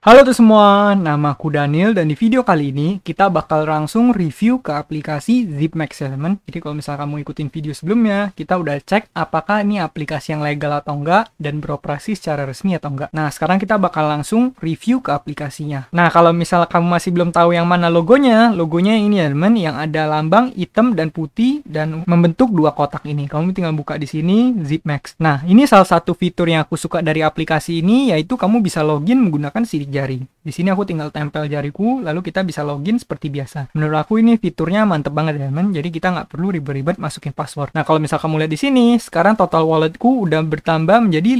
Halo tuh semua, nama aku Daniel dan di video kali ini kita bakal langsung review ke aplikasi ZipMax ya Jadi kalau misalnya kamu ikutin video sebelumnya, kita udah cek apakah ini aplikasi yang legal atau enggak dan beroperasi secara resmi atau enggak. Nah sekarang kita bakal langsung review ke aplikasinya. Nah kalau misalnya kamu masih belum tahu yang mana logonya, logonya ini ya teman yang ada lambang hitam dan putih dan membentuk dua kotak ini. Kamu tinggal buka di sini ZipMax. Nah ini salah satu fitur yang aku suka dari aplikasi ini yaitu kamu bisa login menggunakan sidik jari di sini aku tinggal tempel jariku, lalu kita bisa login seperti biasa. Menurut aku ini fiturnya mantep banget ya, men. Jadi kita nggak perlu ribet-ribet masukin password. Nah, kalau misal kamu lihat di sini, sekarang total walletku udah bertambah menjadi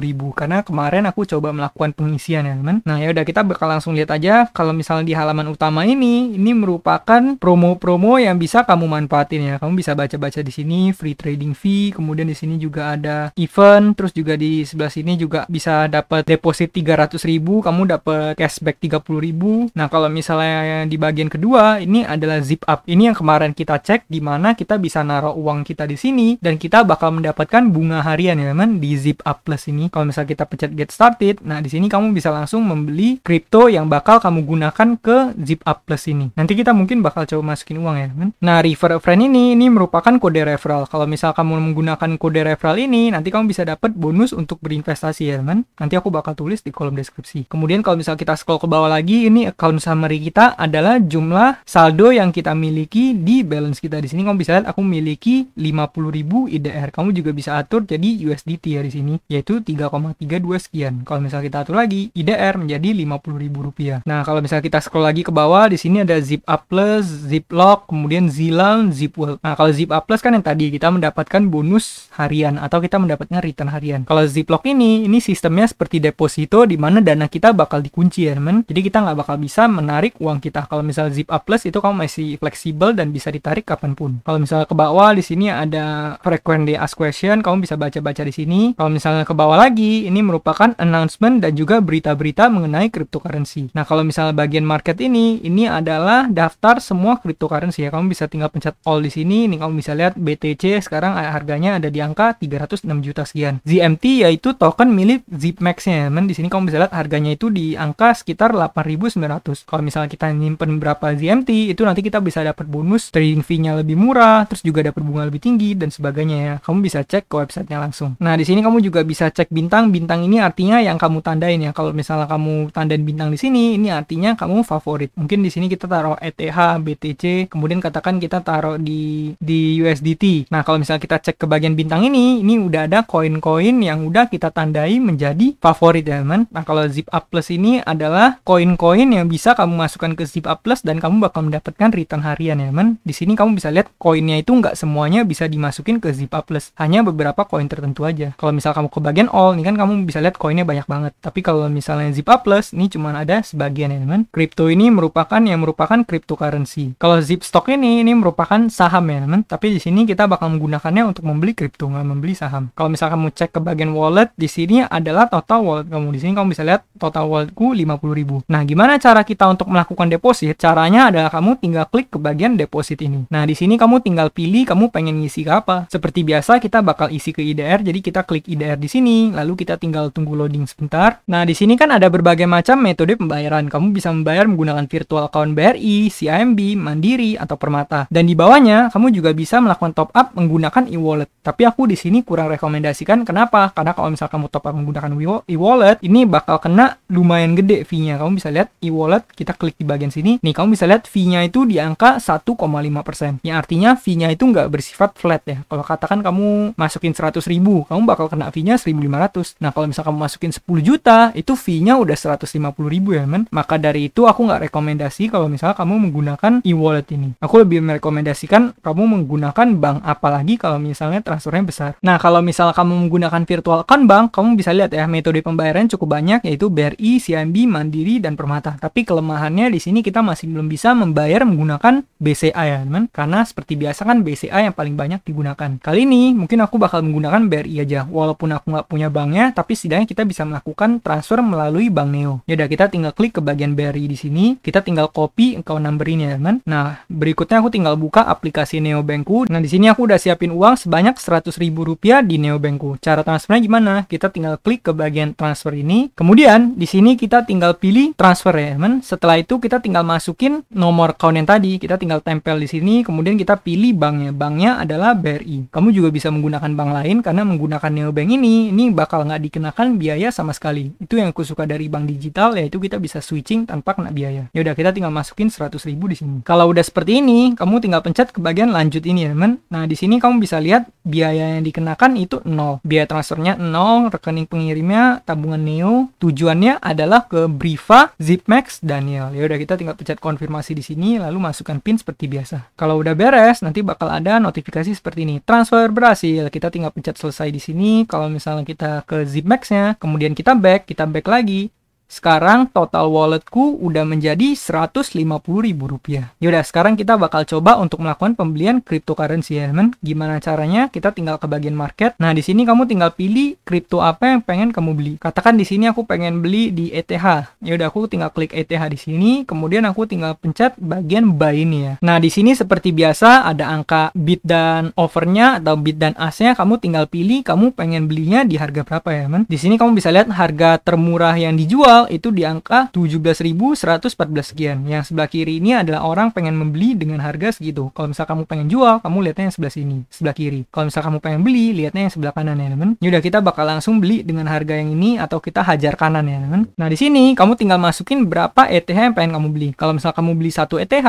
ribu karena kemarin aku coba melakukan pengisian ya, men. Nah, ya udah kita bakal langsung lihat aja kalau misalnya di halaman utama ini, ini merupakan promo-promo yang bisa kamu manfaatin ya. Kamu bisa baca-baca di sini free trading fee, kemudian di sini juga ada event, terus juga di sebelah sini juga bisa dapat deposit 300.000, kamu dapat cashback 30.000. Nah, kalau misalnya di bagian kedua ini adalah zip up. Ini yang kemarin kita cek di mana kita bisa naruh uang kita di sini dan kita bakal mendapatkan bunga harian ya, teman di zip up plus ini. Kalau misalnya kita pencet get started, nah di sini kamu bisa langsung membeli kripto yang bakal kamu gunakan ke zip up plus ini. Nanti kita mungkin bakal coba masukin uang ya, teman. Nah, refer friend ini ini merupakan kode referral. Kalau misal kamu menggunakan kode referral ini, nanti kamu bisa dapat bonus untuk berinvestasi ya, teman. Nanti aku bakal tulis di kolom deskripsi. Kemudian kalau misal kita kita scroll ke bawah lagi, ini account summary kita adalah jumlah saldo yang kita miliki di balance kita. Di sini kamu bisa lihat aku memiliki 50.000 IDR. Kamu juga bisa atur jadi USDT ya di sini, yaitu 3,32 sekian. Kalau misalnya kita atur lagi, IDR menjadi rp rupiah Nah, kalau misalnya kita scroll lagi ke bawah, di sini ada Zip Up Plus, Zip Lock, kemudian Zilan, Zip World. Nah, kalau Zip Up Plus kan yang tadi kita mendapatkan bonus harian atau kita mendapatkan return harian. Kalau zip lock ini, ini sistemnya seperti deposito di mana dana kita bakal dikunci kunci ya teman jadi kita nggak bakal bisa menarik uang kita kalau misal zip up plus itu kamu masih fleksibel dan bisa ditarik kapanpun kalau misalnya ke bawah di sini ada frequently asked question kamu bisa baca-baca di sini kalau misalnya ke bawah lagi ini merupakan announcement dan juga berita-berita mengenai cryptocurrency nah kalau misalnya bagian market ini ini adalah daftar semua cryptocurrency ya kamu bisa tinggal pencet all di sini ini kamu bisa lihat BTC sekarang harganya ada di angka 306 juta sekian ZMT yaitu token milik ZipMax-nya teman di sini kamu bisa lihat harganya itu di angka sekitar 8.900. Kalau misalnya kita nyimpen berapa ZMT, itu nanti kita bisa dapat bonus trading fee-nya lebih murah, terus juga dapat bunga lebih tinggi dan sebagainya ya. Kamu bisa cek ke websitenya langsung. Nah, di sini kamu juga bisa cek bintang. Bintang ini artinya yang kamu tandain ya. Kalau misalnya kamu tandain bintang di sini, ini artinya kamu favorit. Mungkin di sini kita taruh ETH, BTC, kemudian katakan kita taruh di di USDT. Nah, kalau misalnya kita cek ke bagian bintang ini, ini udah ada koin-koin yang udah kita tandai menjadi favorit ya, teman. Nah, kalau zip up plus ini ada adalah koin-koin yang bisa kamu masukkan ke Zip Up Plus dan kamu bakal mendapatkan return harian ya teman. Di sini kamu bisa lihat koinnya itu nggak semuanya bisa dimasukin ke Zip Up Plus, hanya beberapa koin tertentu aja. Kalau misal kamu ke bagian all, ini kan kamu bisa lihat koinnya banyak banget. Tapi kalau misalnya Zip Up Plus, ini cuma ada sebagian ya men. Crypto ini merupakan yang merupakan cryptocurrency. Kalau Zip Stock ini, ini merupakan saham ya teman. Tapi di sini kita bakal menggunakannya untuk membeli kripto, nggak membeli saham. Kalau misal kamu cek ke bagian wallet, di sini adalah total wallet kamu. Di sini kamu bisa lihat total walletku 5 ribu. Nah, gimana cara kita untuk melakukan deposit? Caranya adalah kamu tinggal klik ke bagian deposit ini. Nah, di sini kamu tinggal pilih kamu pengen ngisi ke apa. Seperti biasa, kita bakal isi ke IDR, jadi kita klik IDR di sini, lalu kita tinggal tunggu loading sebentar. Nah, di sini kan ada berbagai macam metode pembayaran. Kamu bisa membayar menggunakan virtual account BRI, CIMB, Mandiri, atau Permata. Dan di bawahnya, kamu juga bisa melakukan top up menggunakan e-wallet. Tapi aku di sini kurang rekomendasikan. Kenapa? Karena kalau misal kamu top up menggunakan e-wallet, ini bakal kena lumayan gede fee-nya. Kamu bisa lihat e-wallet, kita klik di bagian sini. Nih, kamu bisa lihat fee-nya itu di angka 1,5%. Yang artinya fee-nya itu nggak bersifat flat ya. Kalau katakan kamu masukin 100 ribu, kamu bakal kena fee-nya 1.500. Nah, kalau misal kamu masukin 10 juta, itu fee-nya udah 150 ribu ya, men. Maka dari itu aku nggak rekomendasi kalau misalnya kamu menggunakan e-wallet ini. Aku lebih merekomendasikan kamu menggunakan bank apalagi kalau misalnya transfernya besar. Nah, kalau misalnya kamu menggunakan virtual account bank, kamu bisa lihat ya metode pembayaran cukup banyak yaitu BRI, CIMB, mandiri, dan permata. Tapi kelemahannya di sini kita masih belum bisa membayar menggunakan BCA ya teman. Karena seperti biasa kan BCA yang paling banyak digunakan. Kali ini mungkin aku bakal menggunakan BRI aja. Walaupun aku nggak punya banknya, tapi setidaknya kita bisa melakukan transfer melalui Bank Neo. Ya udah kita tinggal klik ke bagian BRI di sini. Kita tinggal copy account number ini ya teman. Nah berikutnya aku tinggal buka aplikasi Neo Bankku. Nah di sini aku udah siapin uang sebanyak Rp100.000 di Neo Bankku. Cara transfernya gimana? Kita tinggal klik ke bagian transfer ini. Kemudian di sini kita tinggal pilih transfer ya teman setelah itu kita tinggal masukin nomor account yang tadi kita tinggal tempel di sini kemudian kita pilih banknya banknya adalah BRI kamu juga bisa menggunakan bank lain karena menggunakan neobank ini ini bakal nggak dikenakan biaya sama sekali itu yang aku suka dari bank digital yaitu kita bisa switching tanpa kena biaya ya udah kita tinggal masukin 100.000 di sini kalau udah seperti ini kamu tinggal pencet ke bagian lanjut ini ya teman nah di sini kamu bisa lihat biaya yang dikenakan itu nol biaya transfernya nol rekening pengirimnya tabungan neo tujuannya adalah ke ke Briva, Zipmax, Daniel. Ya udah kita tinggal pencet konfirmasi di sini lalu masukkan pin seperti biasa. Kalau udah beres nanti bakal ada notifikasi seperti ini. Transfer berhasil. Kita tinggal pencet selesai di sini. Kalau misalnya kita ke Zipmax-nya, kemudian kita back, kita back lagi. Sekarang total walletku udah menjadi Rp150.000. Yaudah, sekarang kita bakal coba untuk melakukan pembelian cryptocurrency ya, Gimana caranya? Kita tinggal ke bagian market. Nah, di sini kamu tinggal pilih crypto apa yang pengen kamu beli. Katakan di sini aku pengen beli di ETH. Yaudah, aku tinggal klik ETH di sini, kemudian aku tinggal pencet bagian buy ini ya. Nah, di sini seperti biasa ada angka bid dan overnya atau bid dan asnya. kamu tinggal pilih kamu pengen belinya di harga berapa ya, men? Di sini kamu bisa lihat harga termurah yang dijual awal itu di angka 17.114 sekian. Yang sebelah kiri ini adalah orang pengen membeli dengan harga segitu. Kalau misal kamu pengen jual, kamu lihatnya yang sebelah sini, sebelah kiri. Kalau misal kamu pengen beli, lihatnya yang sebelah kanan ya, teman. Yaudah kita bakal langsung beli dengan harga yang ini atau kita hajar kanan ya, teman. Nah, di sini kamu tinggal masukin berapa ETH yang pengen kamu beli. Kalau misal kamu beli satu ETH,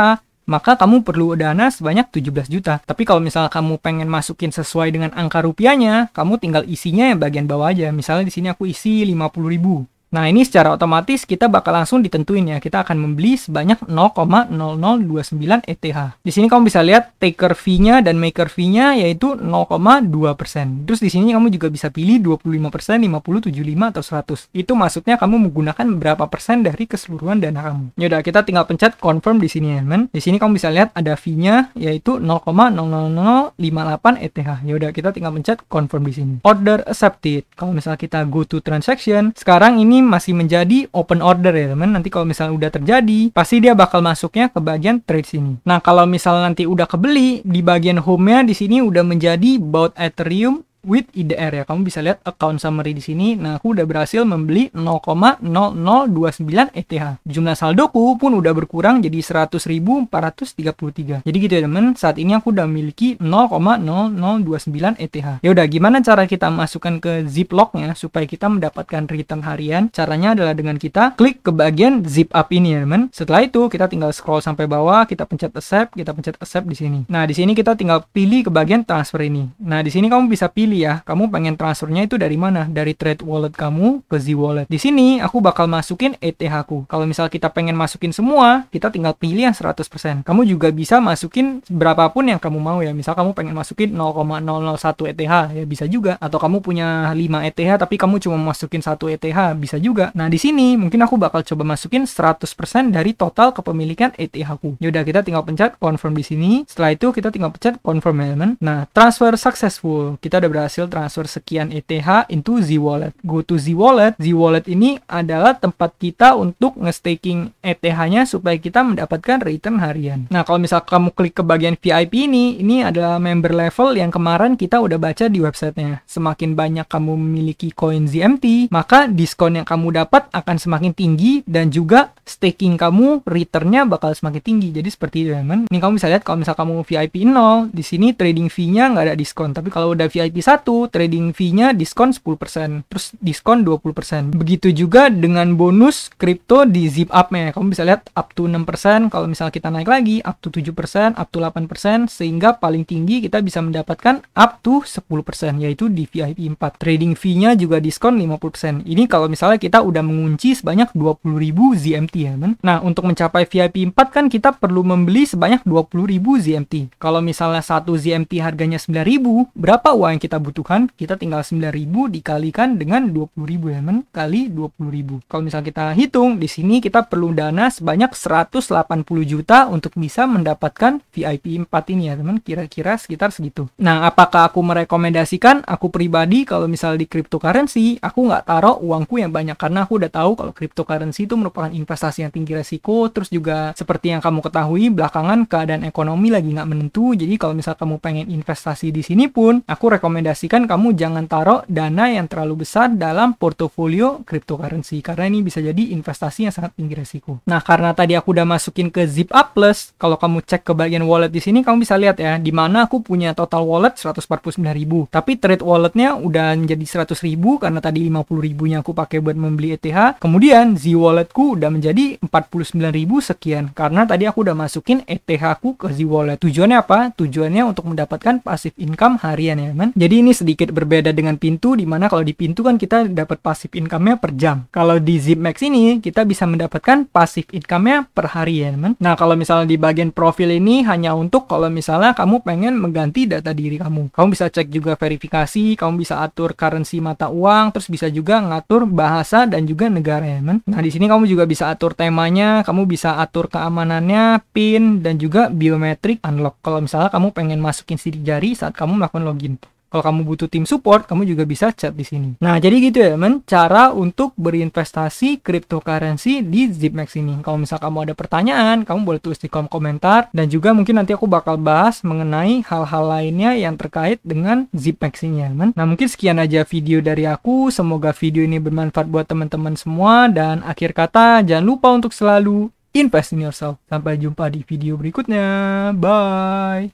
maka kamu perlu dana sebanyak 17 juta. Tapi kalau misalnya kamu pengen masukin sesuai dengan angka rupiahnya, kamu tinggal isinya yang bagian bawah aja. Misalnya di sini aku isi 50 ribu. Nah, ini secara otomatis kita bakal langsung ditentuin ya. Kita akan membeli sebanyak 0,0029 ETH. Di sini kamu bisa lihat taker fee-nya dan maker fee-nya yaitu 0,2%. Terus di sini kamu juga bisa pilih 25%, 50, 75, atau 100. Itu maksudnya kamu menggunakan berapa persen dari keseluruhan dana kamu. Yaudah, kita tinggal pencet confirm di sini ya, teman. Di sini kamu bisa lihat ada fee-nya yaitu 0,00058 ETH. Yaudah, kita tinggal pencet confirm di sini. Order accepted. Kalau misalnya kita go to transaction, sekarang ini masih menjadi open order ya teman. Nanti kalau misalnya udah terjadi, pasti dia bakal masuknya ke bagian trade sini Nah kalau misalnya nanti udah kebeli, di bagian home-nya di sini udah menjadi bought Ethereum with IDR ya. Kamu bisa lihat account summary di sini. Nah, aku udah berhasil membeli 0,0029 ETH. Jumlah saldoku pun udah berkurang jadi 100.433. Jadi gitu ya teman, saat ini aku udah memiliki 0,0029 ETH. Ya udah, gimana cara kita masukkan ke Ziploc-nya supaya kita mendapatkan return harian? Caranya adalah dengan kita klik ke bagian zip up ini ya teman. Setelah itu kita tinggal scroll sampai bawah, kita pencet accept, kita pencet accept di sini. Nah, di sini kita tinggal pilih ke bagian transfer ini. Nah, di sini kamu bisa pilih pilih ya, kamu pengen transfernya itu dari mana? Dari trade wallet kamu ke Z wallet. Di sini aku bakal masukin ETH aku. Kalau misal kita pengen masukin semua, kita tinggal pilih yang 100%. Kamu juga bisa masukin berapapun yang kamu mau ya. Misal kamu pengen masukin 0,001 ETH ya bisa juga. Atau kamu punya 5 ETH tapi kamu cuma masukin satu ETH bisa juga. Nah di sini mungkin aku bakal coba masukin 100% dari total kepemilikan ETH ku. Yaudah kita tinggal pencet confirm di sini. Setelah itu kita tinggal pencet confirm element. Nah transfer successful. Kita udah berhasil berhasil transfer sekian ETH into Z Wallet. Go to Z Wallet. Z Wallet ini adalah tempat kita untuk nge-staking ETH-nya supaya kita mendapatkan return harian. Nah, kalau misal kamu klik ke bagian VIP ini, ini adalah member level yang kemarin kita udah baca di websitenya. Semakin banyak kamu memiliki koin ZMT, maka diskon yang kamu dapat akan semakin tinggi dan juga staking kamu returnnya bakal semakin tinggi. Jadi seperti itu, teman. Ini kamu bisa lihat kalau misal kamu VIP 0, di sini trading fee-nya nggak ada diskon. Tapi kalau udah VIP 1, 1 trading fee-nya diskon 10%, terus diskon 20%. Begitu juga dengan bonus kripto di zip up-nya. Kamu bisa lihat up to 6%, kalau misalnya kita naik lagi up to 7%, up to 8%, sehingga paling tinggi kita bisa mendapatkan up to 10% yaitu di VIP 4. Trading fee-nya juga diskon 50%. Ini kalau misalnya kita udah mengunci sebanyak 20.000 ZMT ya, men? Nah, untuk mencapai VIP 4 kan kita perlu membeli sebanyak 20.000 ZMT. Kalau misalnya satu ZMT harganya 9.000, berapa uang yang kita butuhkan, kita tinggal 9.000 dikalikan dengan 20.000 ya men, kali 20.000. Kalau misalnya kita hitung, di sini kita perlu dana sebanyak 180 juta untuk bisa mendapatkan VIP 4 ini ya teman, kira-kira sekitar segitu. Nah, apakah aku merekomendasikan? Aku pribadi kalau misal di cryptocurrency, aku nggak taruh uangku yang banyak karena aku udah tahu kalau cryptocurrency itu merupakan investasi yang tinggi resiko, terus juga seperti yang kamu ketahui, belakangan keadaan ekonomi lagi nggak menentu, jadi kalau misal kamu pengen investasi di sini pun, aku rekomendasi rekomendasikan kamu jangan taruh dana yang terlalu besar dalam portofolio cryptocurrency karena ini bisa jadi investasi yang sangat tinggi resiko. Nah, karena tadi aku udah masukin ke Zip Up Plus, kalau kamu cek ke bagian wallet di sini kamu bisa lihat ya di mana aku punya total wallet 149.000, tapi trade walletnya udah menjadi 100.000 karena tadi 50.000-nya aku pakai buat membeli ETH. Kemudian Z walletku udah menjadi 49.000 sekian karena tadi aku udah masukin ETH aku ke Z wallet. Tujuannya apa? Tujuannya untuk mendapatkan passive income harian ya, teman Jadi ini sedikit berbeda dengan pintu di mana kalau di pintu kan kita dapat pasif income-nya per jam kalau di Zip Max ini kita bisa mendapatkan pasif income-nya per hari ya teman nah kalau misalnya di bagian profil ini hanya untuk kalau misalnya kamu pengen mengganti data diri kamu kamu bisa cek juga verifikasi kamu bisa atur currency mata uang terus bisa juga ngatur bahasa dan juga negara ya teman nah di sini kamu juga bisa atur temanya kamu bisa atur keamanannya pin dan juga biometrik unlock kalau misalnya kamu pengen masukin sidik jari saat kamu melakukan login kalau kamu butuh tim support, kamu juga bisa chat di sini. Nah, jadi gitu ya, men. Cara untuk berinvestasi cryptocurrency di ZipMax ini. Kalau misal kamu ada pertanyaan, kamu boleh tulis di kolom komentar. Dan juga mungkin nanti aku bakal bahas mengenai hal-hal lainnya yang terkait dengan ZipMax ini, ya, men. Nah, mungkin sekian aja video dari aku. Semoga video ini bermanfaat buat teman-teman semua. Dan akhir kata, jangan lupa untuk selalu invest in yourself. Sampai jumpa di video berikutnya. Bye!